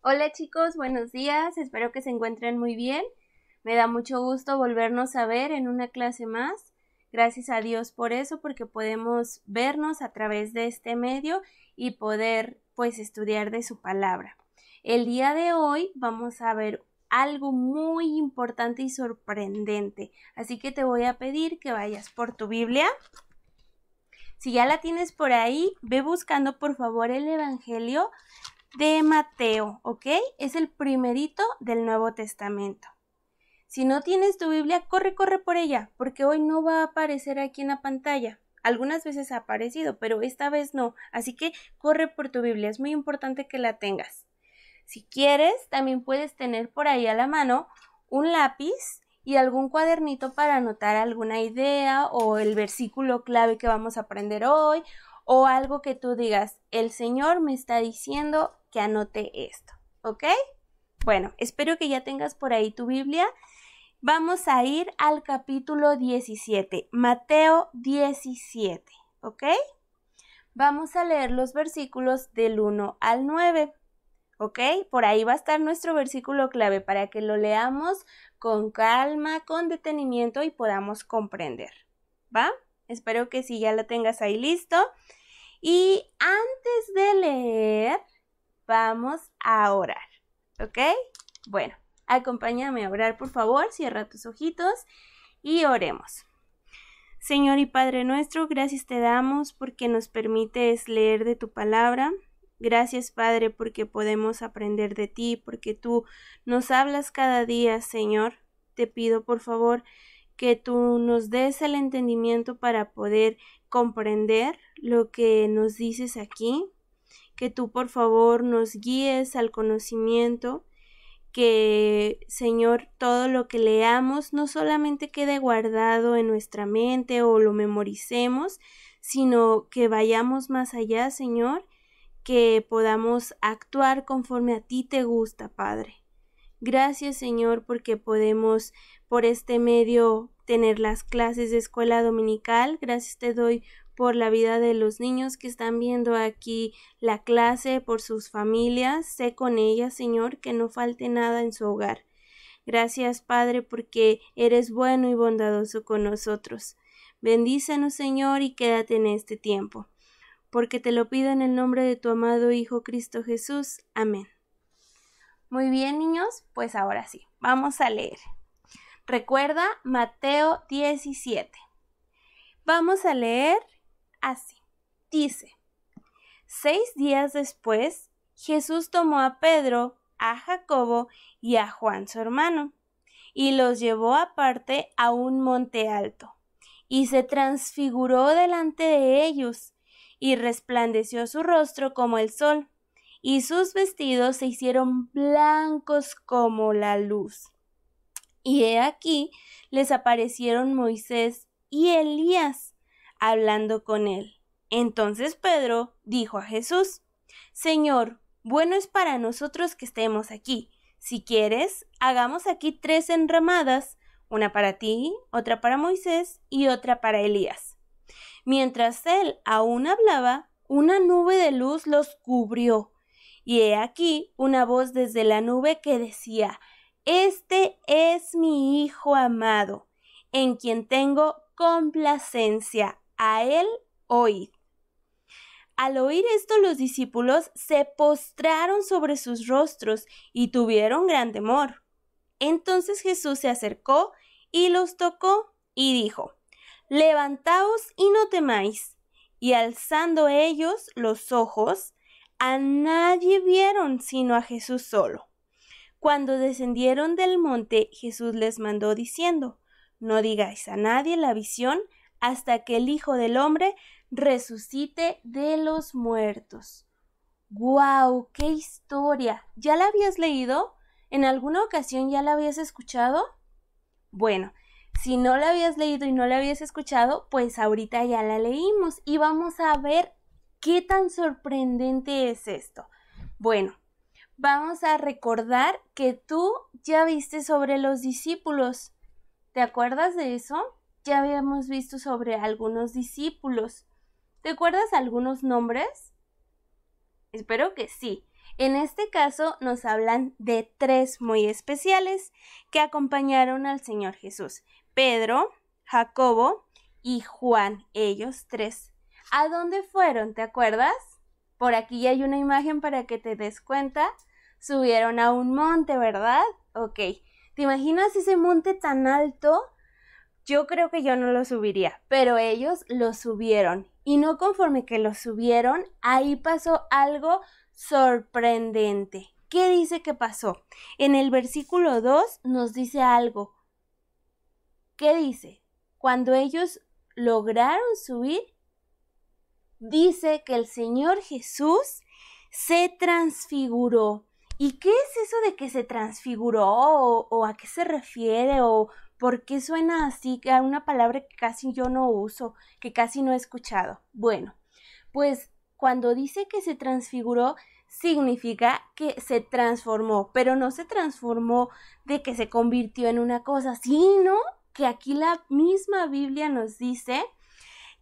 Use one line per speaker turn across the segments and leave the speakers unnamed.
Hola chicos, buenos días, espero que se encuentren muy bien. Me da mucho gusto volvernos a ver en una clase más. Gracias a Dios por eso, porque podemos vernos a través de este medio y poder pues estudiar de su palabra. El día de hoy vamos a ver algo muy importante y sorprendente, así que te voy a pedir que vayas por tu Biblia. Si ya la tienes por ahí, ve buscando por favor el Evangelio de Mateo, ¿ok? Es el primerito del Nuevo Testamento. Si no tienes tu Biblia, corre, corre por ella, porque hoy no va a aparecer aquí en la pantalla. Algunas veces ha aparecido, pero esta vez no. Así que corre por tu Biblia, es muy importante que la tengas. Si quieres, también puedes tener por ahí a la mano un lápiz y algún cuadernito para anotar alguna idea o el versículo clave que vamos a aprender hoy o algo que tú digas, el Señor me está diciendo que anote esto, ¿ok? Bueno, espero que ya tengas por ahí tu Biblia. Vamos a ir al capítulo 17, Mateo 17, ¿ok? Vamos a leer los versículos del 1 al 9, ¿ok? Por ahí va a estar nuestro versículo clave para que lo leamos con calma, con detenimiento y podamos comprender, ¿va? Espero que si ya lo tengas ahí listo. Y antes de leer, vamos a orar, ¿ok? Bueno, acompáñame a orar, por favor, cierra tus ojitos y oremos. Señor y Padre nuestro, gracias te damos porque nos permites leer de tu palabra. Gracias Padre porque podemos aprender de ti, porque tú nos hablas cada día, Señor. Te pido por favor que tú nos des el entendimiento para poder comprender lo que nos dices aquí, que tú por favor nos guíes al conocimiento, que Señor todo lo que leamos no solamente quede guardado en nuestra mente o lo memoricemos, sino que vayamos más allá, Señor, que podamos actuar conforme a ti te gusta, Padre. Gracias, Señor, porque podemos por este medio tener las clases de escuela dominical. Gracias te doy por la vida de los niños que están viendo aquí la clase, por sus familias. Sé con ellas, Señor, que no falte nada en su hogar. Gracias, Padre, porque eres bueno y bondadoso con nosotros. Bendícenos, Señor, y quédate en este tiempo. Porque te lo pido en el nombre de tu amado Hijo Cristo Jesús. Amén. Muy bien, niños, pues ahora sí, vamos a leer. Recuerda Mateo 17. Vamos a leer así. Dice, seis días después, Jesús tomó a Pedro, a Jacobo y a Juan su hermano, y los llevó aparte a un monte alto, y se transfiguró delante de ellos, y resplandeció su rostro como el sol, y sus vestidos se hicieron blancos como la luz. Y he aquí les aparecieron Moisés y Elías hablando con él. Entonces Pedro dijo a Jesús, Señor, bueno es para nosotros que estemos aquí. Si quieres, hagamos aquí tres enramadas, una para ti, otra para Moisés y otra para Elías. Mientras él aún hablaba, una nube de luz los cubrió, y he aquí una voz desde la nube que decía, este es mi Hijo amado, en quien tengo complacencia. A él oíd. Al oír esto los discípulos se postraron sobre sus rostros y tuvieron gran temor. Entonces Jesús se acercó y los tocó y dijo, Levantaos y no temáis. Y alzando ellos los ojos, a nadie vieron sino a Jesús solo. Cuando descendieron del monte, Jesús les mandó diciendo, No digáis a nadie la visión hasta que el Hijo del Hombre resucite de los muertos. ¡Guau! ¡Qué historia! ¿Ya la habías leído? ¿En alguna ocasión ya la habías escuchado? Bueno, si no la habías leído y no la habías escuchado, pues ahorita ya la leímos y vamos a ver qué tan sorprendente es esto. Bueno, vamos a recordar que tú ya viste sobre los discípulos. ¿Te acuerdas de eso? Ya habíamos visto sobre algunos discípulos. ¿Te acuerdas algunos nombres? Espero que sí. En este caso nos hablan de tres muy especiales que acompañaron al Señor Jesús. Pedro, Jacobo y Juan, ellos tres. ¿A dónde fueron? ¿Te acuerdas? Por aquí hay una imagen para que te des cuenta subieron a un monte, ¿verdad? Ok. ¿Te imaginas ese monte tan alto? Yo creo que yo no lo subiría, pero ellos lo subieron. Y no conforme que lo subieron, ahí pasó algo sorprendente. ¿Qué dice que pasó? En el versículo 2 nos dice algo. ¿Qué dice? Cuando ellos lograron subir, dice que el Señor Jesús se transfiguró. ¿Y qué es eso de que se transfiguró o, a qué se refiere o por qué suena así a una palabra que casi yo no uso, que casi no he escuchado? Bueno, pues cuando dice que se transfiguró significa que se transformó, pero no se transformó de que se convirtió en una cosa, sino que aquí la misma Biblia nos dice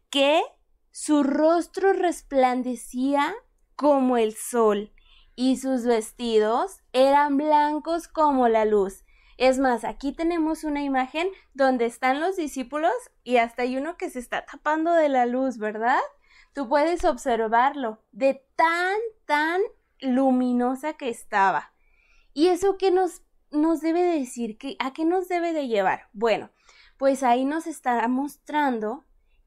que su rostro resplandecía como el sol y sus vestidos eran blancos como la luz. Es más, aquí tenemos una imagen donde están los discípulos y hasta hay uno que se está tapando de la luz, ¿verdad? Tú puedes observarlo de tan, tan luminosa que estaba. ¿Y eso qué nos, nos debe decir? que ¿A qué nos debe de llevar? Bueno, pues ahí nos estará mostrando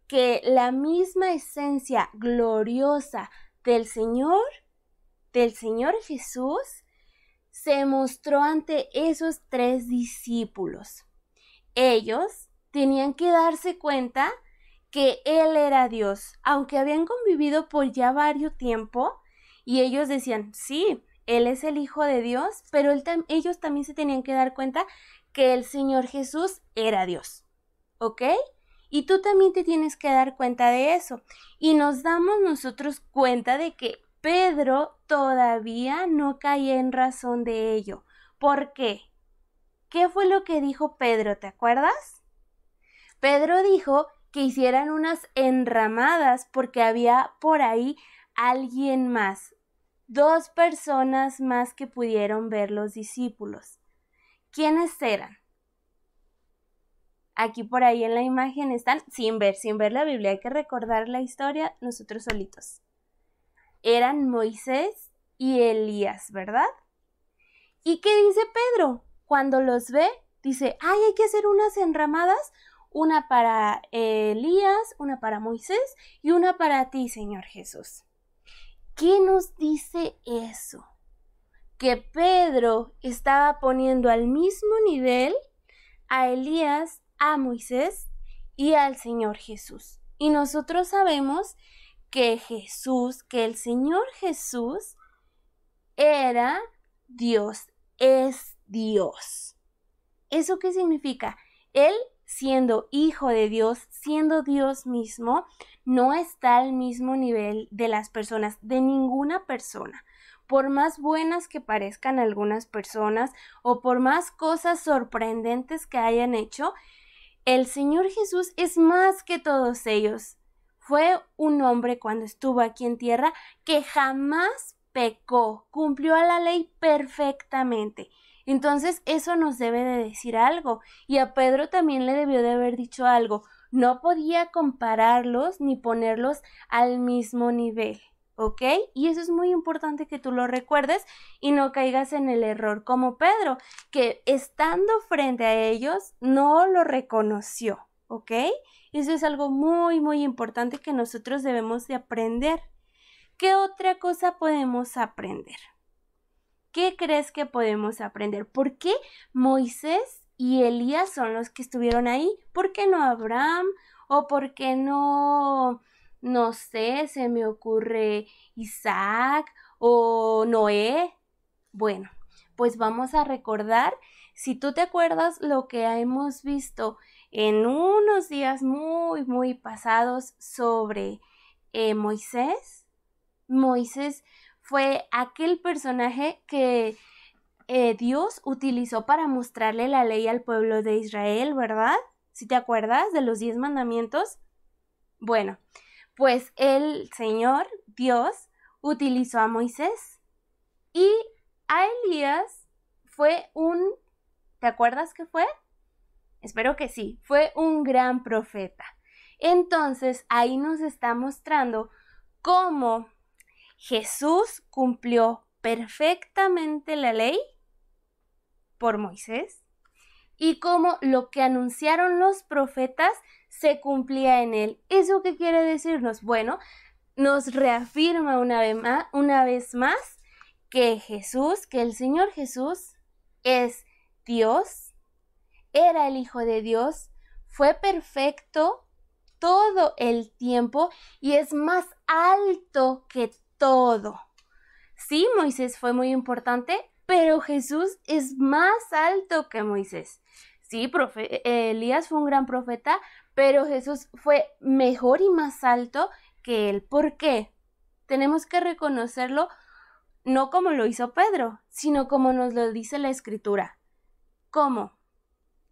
que la misma esencia gloriosa del Señor del Señor Jesús se mostró ante esos tres discípulos. Ellos tenían que darse cuenta que Él era Dios, aunque habían convivido por ya varios tiempo y ellos decían, sí, Él es el Hijo de Dios, pero ellos también se tenían que dar cuenta que el Señor Jesús era Dios. ¿Ok? Y tú también te tienes que dar cuenta de eso. Y nos damos nosotros cuenta de que Pedro todavía no caía en razón de ello. ¿Por qué? ¿Qué fue lo que dijo Pedro? ¿Te acuerdas? Pedro dijo que hicieran unas enramadas porque había por ahí alguien más, dos personas más que pudieron ver los discípulos. ¿Quiénes eran? Aquí por ahí en la imagen están, sin ver, sin ver la Biblia, hay que recordar la historia nosotros solitos eran Moisés y Elías, ¿verdad? ¿Y qué dice Pedro? Cuando los ve, dice, ay, hay que hacer unas enramadas, una para eh, Elías, una para Moisés y una para ti, Señor Jesús. ¿Qué nos dice eso? Que Pedro estaba poniendo al mismo nivel a Elías, a Moisés y al Señor Jesús. Y nosotros sabemos que Jesús, que el Señor Jesús era Dios, es Dios. ¿Eso qué significa? Él siendo hijo de Dios, siendo Dios mismo, no está al mismo nivel de las personas, de ninguna persona. Por más buenas que parezcan algunas personas o por más cosas sorprendentes que hayan hecho, el Señor Jesús es más que todos ellos. Fue un hombre cuando estuvo aquí en tierra que jamás pecó, cumplió a la ley perfectamente. Entonces eso nos debe de decir algo. Y a Pedro también le debió de haber dicho algo. No podía compararlos ni ponerlos al mismo nivel. ¿Ok? Y eso es muy importante que tú lo recuerdes y no caigas en el error como Pedro, que estando frente a ellos no lo reconoció. ¿ok? Eso es algo muy, muy importante que nosotros debemos de aprender. ¿Qué otra cosa podemos aprender? ¿Qué crees que podemos aprender? ¿Por qué Moisés y Elías son los que estuvieron ahí? ¿Por qué no Abraham? ¿O por qué no, no sé, se me ocurre Isaac o Noé? Bueno, pues vamos a recordar, si tú te acuerdas lo que hemos visto en unos días muy, muy pasados sobre eh, Moisés. Moisés fue aquel personaje que eh, Dios utilizó para mostrarle la ley al pueblo de Israel, ¿verdad? Si te acuerdas de los diez mandamientos. Bueno, pues el Señor, Dios, utilizó a Moisés y a Elías fue un... ¿Te acuerdas qué fue? Espero que sí. Fue un gran profeta. Entonces ahí nos está mostrando cómo Jesús cumplió perfectamente la ley por Moisés y cómo lo que anunciaron los profetas se cumplía en él. ¿Eso qué quiere decirnos? Bueno, nos reafirma una vez más, una vez más que Jesús, que el Señor Jesús es Dios era el Hijo de Dios, fue perfecto todo el tiempo y es más alto que todo. Sí, Moisés fue muy importante, pero Jesús es más alto que Moisés. Sí, eh, Elías fue un gran profeta, pero Jesús fue mejor y más alto que él. ¿Por qué? Tenemos que reconocerlo no como lo hizo Pedro, sino como nos lo dice la escritura. ¿Cómo?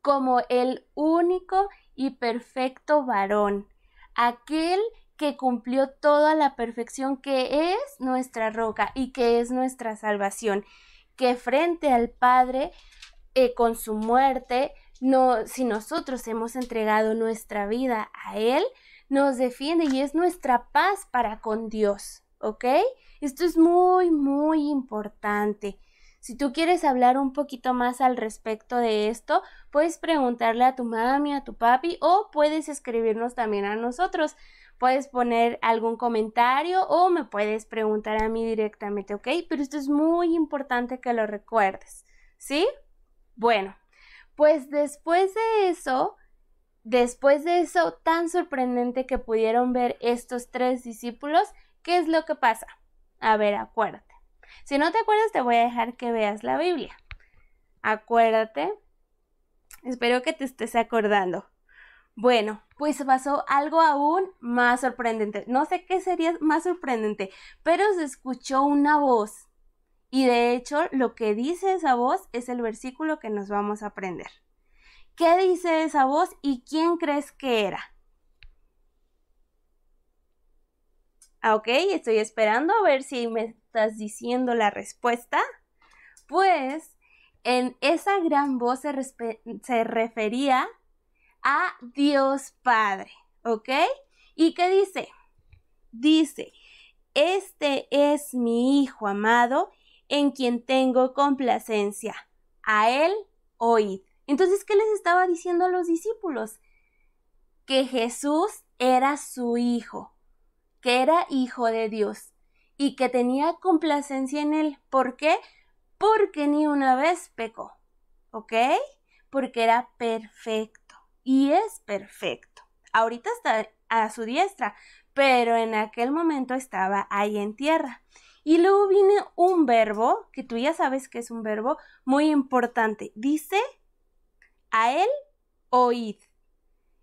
como el único y perfecto varón, aquel que cumplió toda la perfección que es nuestra roca y que es nuestra salvación, que frente al Padre, eh, con su muerte, no, si nosotros hemos entregado nuestra vida a Él, nos defiende y es nuestra paz para con Dios, Esto es muy, muy importante. Si tú quieres hablar un poquito más al respecto de esto, puedes preguntarle a tu mami, a tu papi o puedes escribirnos también a nosotros. Puedes poner algún comentario o me puedes preguntar a mí directamente, ¿ok? Pero esto es muy importante que lo recuerdes, ¿sí? Bueno, pues después de eso, después de eso tan sorprendente que pudieron ver estos tres discípulos, ¿qué es lo que pasa? A ver, acuérdate. Si no te acuerdas, te voy a dejar que veas la Biblia. Acuérdate. Espero que te estés acordando. Bueno, pues pasó algo aún más sorprendente. No sé qué sería más sorprendente, pero se escuchó una voz. Y de hecho, lo que dice esa voz es el versículo que nos vamos a aprender. ¿Qué dice esa voz y quién crees que era? Ah, ok, estoy esperando a ver si me estás diciendo la respuesta. Pues en esa gran voz se, se refería a Dios Padre, ¿ok? ¿Y qué dice? Dice, este es mi Hijo amado, en quien tengo complacencia. A él oíd. Entonces, ¿qué les estaba diciendo a los discípulos? Que Jesús era su Hijo, que era hijo de Dios y que tenía complacencia en él. ¿Por qué? Porque ni una vez pecó, ¿ok? Porque era perfecto y es perfecto. Ahorita está a su diestra, pero en aquel momento estaba ahí en tierra. Y luego viene un verbo, que tú ya sabes que es un verbo muy importante. Dice, a él oíd.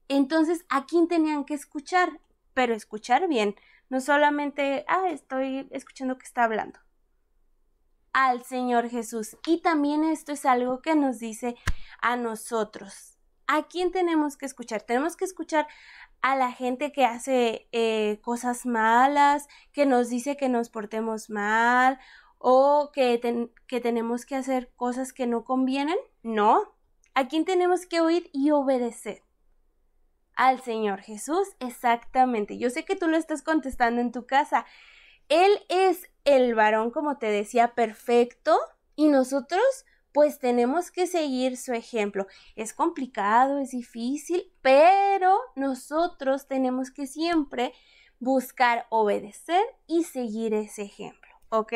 Entonces, ¿a quién tenían que escuchar? Pero escuchar bien, no solamente, ah, estoy escuchando que está hablando al Señor Jesús. Y también esto es algo que nos dice a nosotros. ¿A quién tenemos que escuchar? Tenemos que escuchar a la gente que hace eh, cosas malas, que nos dice que nos portemos mal o que, que tenemos que hacer cosas que no convienen. No. ¿A quién tenemos que oír y obedecer? al Señor Jesús? Exactamente. Yo sé que tú lo estás contestando en tu casa. Él es el varón, como te decía, perfecto y nosotros pues tenemos que seguir su ejemplo. Es complicado, es difícil, pero nosotros tenemos que siempre buscar obedecer y seguir ese ejemplo, ¿ok?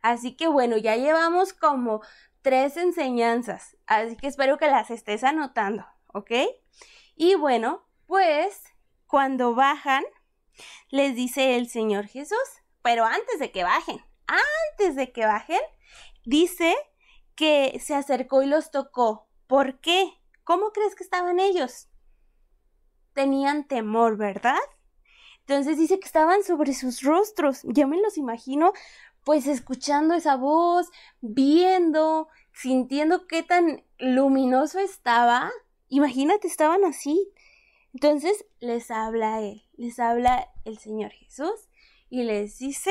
Así que bueno, ya llevamos como tres enseñanzas, así que espero que las estés anotando, ¿ok? Y bueno, pues cuando bajan, les dice el Señor Jesús, pero antes de que bajen, antes de que bajen, dice que se acercó y los tocó. ¿Por qué? ¿Cómo crees que estaban ellos? Tenían temor, ¿verdad? Entonces dice que estaban sobre sus rostros. Yo me los imagino pues escuchando esa voz, viendo, sintiendo qué tan luminoso estaba Imagínate, estaban así. Entonces les habla él, les habla el Señor Jesús y les dice,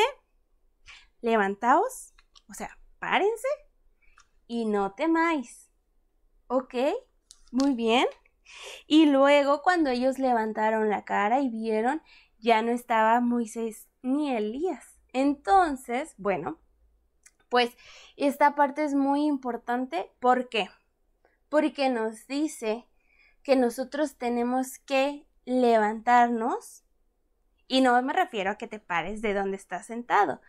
levantaos, o sea, párense y no temáis. ¿Ok? Muy bien. Y luego cuando ellos levantaron la cara y vieron, ya no estaba Moisés ni Elías. Entonces, bueno, pues esta parte es muy importante. ¿Por qué? porque nos dice que nosotros tenemos que levantarnos y no me refiero a que te pares de donde estás sentado,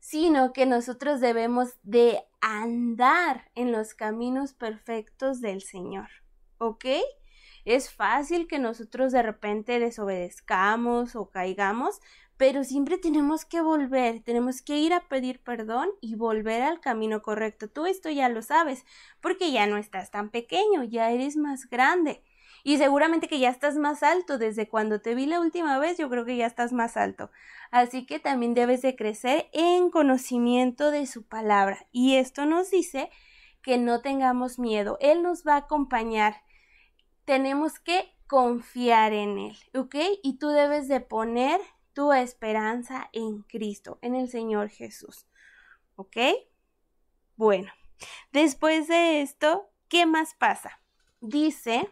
sino que nosotros debemos de andar en los caminos perfectos del Señor. ¿Ok? Es fácil que nosotros de repente desobedezcamos o caigamos, pero siempre tenemos que volver, tenemos que ir a pedir perdón y volver al camino correcto. Tú esto ya lo sabes, porque ya no estás tan pequeño, ya eres más grande. Y seguramente que ya estás más alto. Desde cuando te vi la última vez, yo creo que ya estás más alto. Así que también debes de crecer en conocimiento de su palabra. Y esto nos dice que no tengamos miedo. Él nos va a acompañar. Tenemos que confiar en Él, ¿ok? Y tú debes de poner tu esperanza en Cristo, en el Señor Jesús. ¿Ok? Bueno, después de esto, ¿qué más pasa? Dice,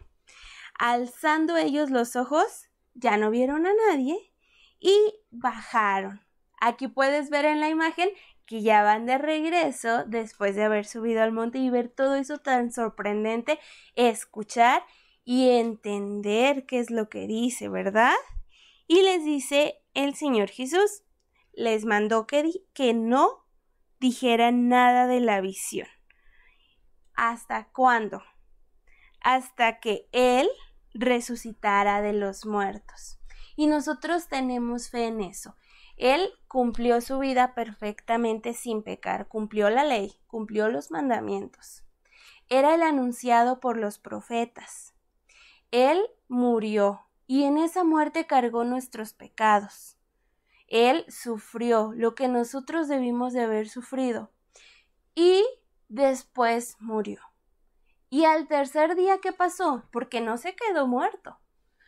alzando ellos los ojos, ya no vieron a nadie y bajaron. Aquí puedes ver en la imagen que ya van de regreso después de haber subido al monte y ver todo eso tan sorprendente, escuchar y entender qué es lo que dice, ¿verdad? Y les dice el Señor Jesús, les mandó que, que no dijeran nada de la visión. ¿Hasta cuándo? Hasta que Él resucitara de los muertos. Y nosotros tenemos fe en eso. Él cumplió su vida perfectamente sin pecar, cumplió la ley, cumplió los mandamientos. Era el anunciado por los profetas. Él murió, y en esa muerte cargó nuestros pecados. Él sufrió lo que nosotros debimos de haber sufrido y después murió. Y al tercer día, ¿qué pasó? Porque no se quedó muerto.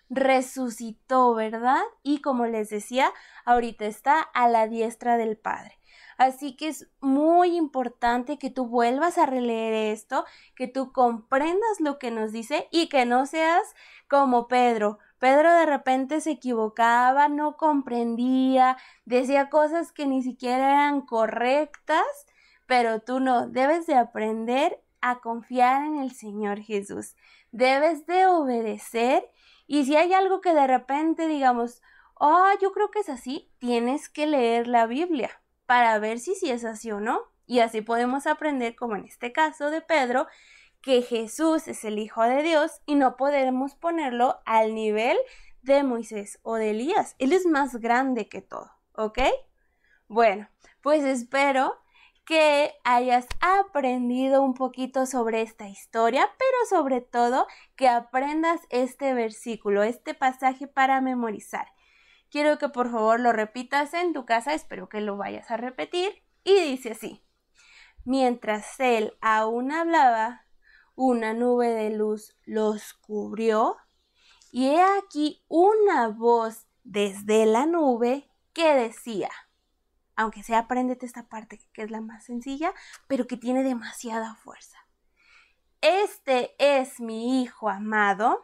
Resucitó, ¿verdad? Y como les decía, ahorita está a la diestra del Padre. Así que es muy importante que tú vuelvas a releer esto, que tú comprendas lo que nos dice y que no seas como Pedro. Pedro de repente se equivocaba, no comprendía, decía cosas que ni siquiera eran correctas, pero tú no, debes de aprender a confiar en el Señor Jesús, debes de obedecer y si hay algo que de repente digamos, oh, yo creo que es así, tienes que leer la Biblia para ver si sí es así o no. Y así podemos aprender, como en este caso de Pedro, que Jesús es el Hijo de Dios y no podemos ponerlo al nivel de Moisés o de Elías. Él es más grande que todo, ¿ok? Bueno, pues espero que hayas aprendido un poquito sobre esta historia, pero sobre todo que aprendas este versículo, este pasaje para memorizar. Quiero que por favor lo repitas en tu casa, espero que lo vayas a repetir. Y dice así, mientras él aún hablaba, una nube de luz los cubrió y he aquí una voz desde la nube que decía, aunque sea apréndete esta parte que es la más sencilla, pero que tiene demasiada fuerza. Este es mi hijo amado,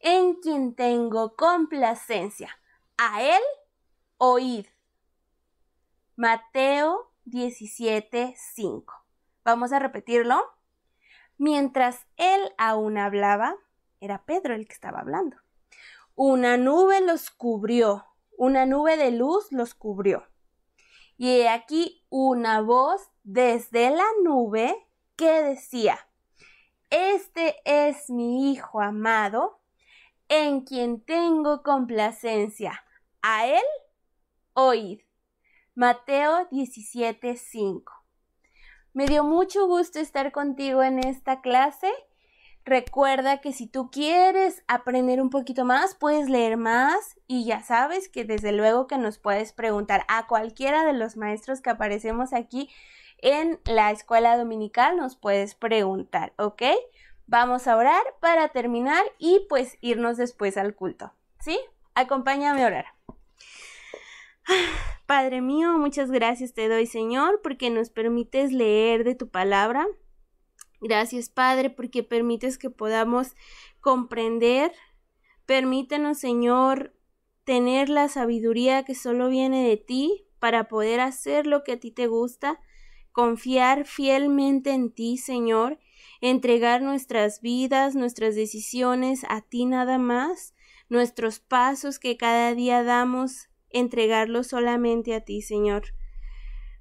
en quien tengo complacencia. A él oíd. Mateo 175 Vamos a repetirlo. Mientras él aún hablaba, era Pedro el que estaba hablando. Una nube los cubrió, una nube de luz los cubrió. Y he aquí una voz desde la nube que decía, Este es mi Hijo amado, en quien tengo complacencia. A él, oíd. Mateo 17, 5. Me dio mucho gusto estar contigo en esta clase. Recuerda que si tú quieres aprender un poquito más, puedes leer más y ya sabes que desde luego que nos puedes preguntar a cualquiera de los maestros que aparecemos aquí en la escuela dominical, nos puedes preguntar, ¿ok? Vamos a orar para terminar y pues irnos después al culto, ¿sí? Acompáñame a orar. Padre mío, muchas gracias te doy, Señor, porque nos permites leer de tu palabra. Gracias, Padre, porque permites que podamos comprender. Permítenos, Señor, tener la sabiduría que solo viene de ti para poder hacer lo que a ti te gusta, confiar fielmente en ti, Señor, entregar nuestras vidas, nuestras decisiones a ti nada más, nuestros pasos que cada día damos entregarlo solamente a ti, Señor.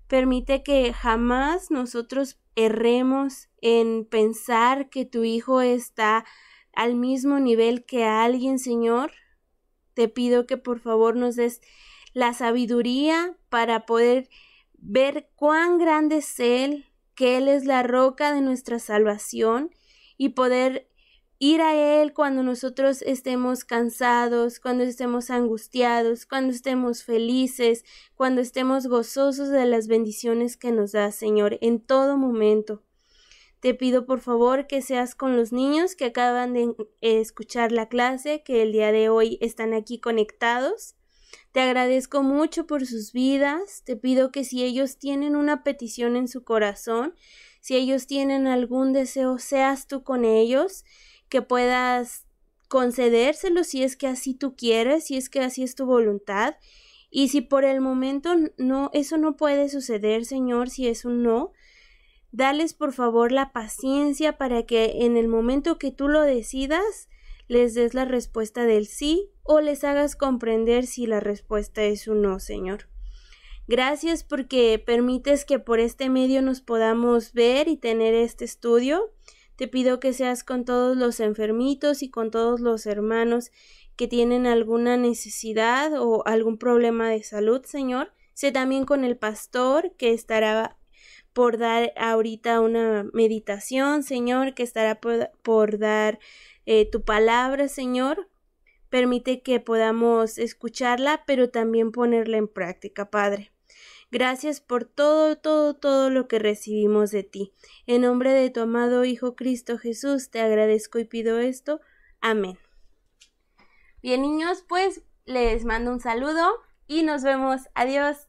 Permite que jamás nosotros erremos en pensar que tu Hijo está al mismo nivel que alguien, Señor. Te pido que por favor nos des la sabiduría para poder ver cuán grande es Él, que Él es la roca de nuestra salvación y poder ir a Él cuando nosotros estemos cansados, cuando estemos angustiados, cuando estemos felices, cuando estemos gozosos de las bendiciones que nos da, Señor, en todo momento. Te pido por favor que seas con los niños que acaban de eh, escuchar la clase, que el día de hoy están aquí conectados. Te agradezco mucho por sus vidas. Te pido que si ellos tienen una petición en su corazón, si ellos tienen algún deseo, seas tú con ellos que puedas concedérselo si es que así tú quieres, si es que así es tu voluntad. Y si por el momento no, eso no puede suceder, Señor, si es un no, dales por favor la paciencia para que en el momento que tú lo decidas, les des la respuesta del sí o les hagas comprender si la respuesta es un no, Señor. Gracias porque permites que por este medio nos podamos ver y tener este estudio. Te pido que seas con todos los enfermitos y con todos los hermanos que tienen alguna necesidad o algún problema de salud, Señor. Sé también con el pastor que estará por dar ahorita una meditación, Señor, que estará por, dar eh, tu palabra, Señor. Permite que podamos escucharla, pero también ponerla en práctica, Padre. Gracias por todo, todo, todo lo que recibimos de ti. En nombre de tu amado Hijo Cristo Jesús, te agradezco y pido esto. Amén. Bien, niños, pues les mando un saludo y nos vemos. Adiós.